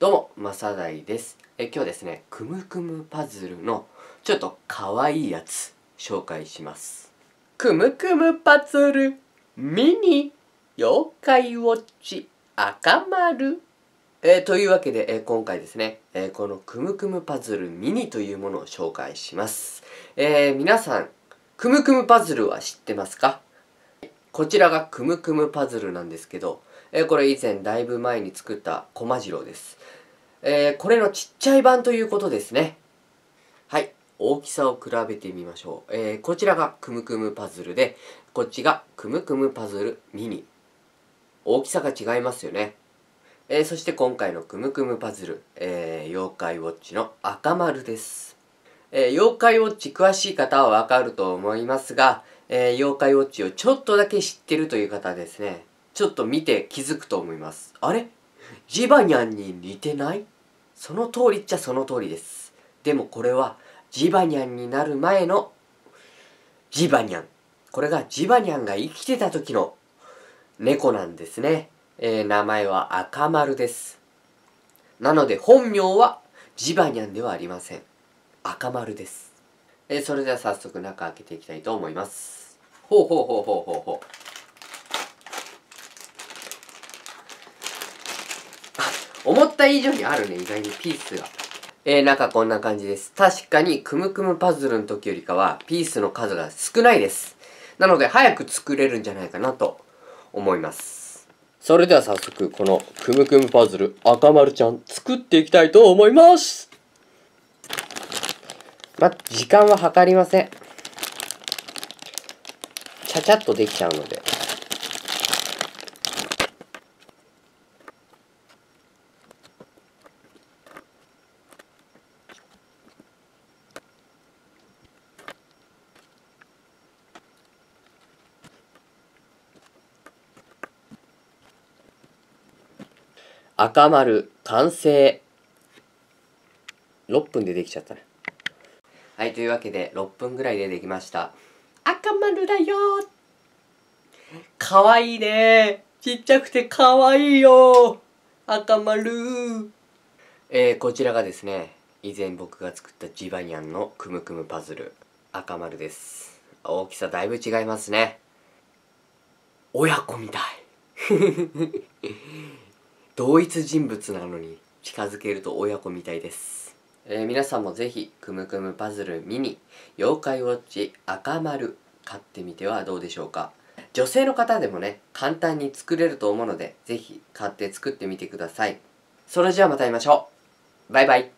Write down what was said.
どうも、マサダイです。え、今日ですね、くむくむパズルのちょっとかわいいやつ紹介します。くむくむパズルミニ妖怪ウォッチ赤丸。えー、というわけで、えー、今回ですね、えー、このくむくむパズルミニというものを紹介します。え皆さん、くむくむパズルは知ってますかこちらがくむくむパズルなんですけど、えー、これ以前だいぶ前に作ったコマジロです、えー、これのちっちゃい版ということですねはい大きさを比べてみましょう、えー、こちらがクムクムパズルでこっちがクムクムパズルミニ大きさが違いますよね、えー、そして今回のクムクムパズル、えー、妖怪ウォッチの赤丸ですえー、妖怪ウォッチ詳しい方はわかると思いますが、えー、妖怪ウォッチをちょっとだけ知ってるという方ですね。ちょっと見て気づくと思います。あれジバニャンに似てないその通りっちゃその通りです。でもこれはジバニャンになる前のジバニャン。これがジバニャンが生きてた時の猫なんですね。えー、名前は赤丸です。なので本名はジバニャンではありません。赤丸です。えー、それでは早速中開けていきたいと思います。ほうほうほうほうほうほう。思った以上にあるね、意外にピースが。えー、中こんな感じです。確かに、くむくむパズルの時よりかは、ピースの数が少ないです。なので、早く作れるんじゃないかなと思います。それでは早速、このくむくむパズル、赤丸ちゃん、作っていきたいと思いますま、時間は計りません。ちゃちゃっとできちゃうので。赤丸完成6分でできちゃったねはいというわけで6分ぐらいでできました赤丸だよかわいいねちっちゃくてかわいいよ赤丸えー、こちらがですね以前僕が作ったジバニャンのくむくむパズル赤丸です大きさだいぶ違いますね親子みたい同一人物なのに近づけると親子みたいです、えー、皆さんもぜひ「くむくむパズルミニ妖怪ウォッチ赤丸」買ってみてはどうでしょうか女性の方でもね簡単に作れると思うのでぜひ買って作ってみてくださいそれじゃあまた会いましょうバイバイ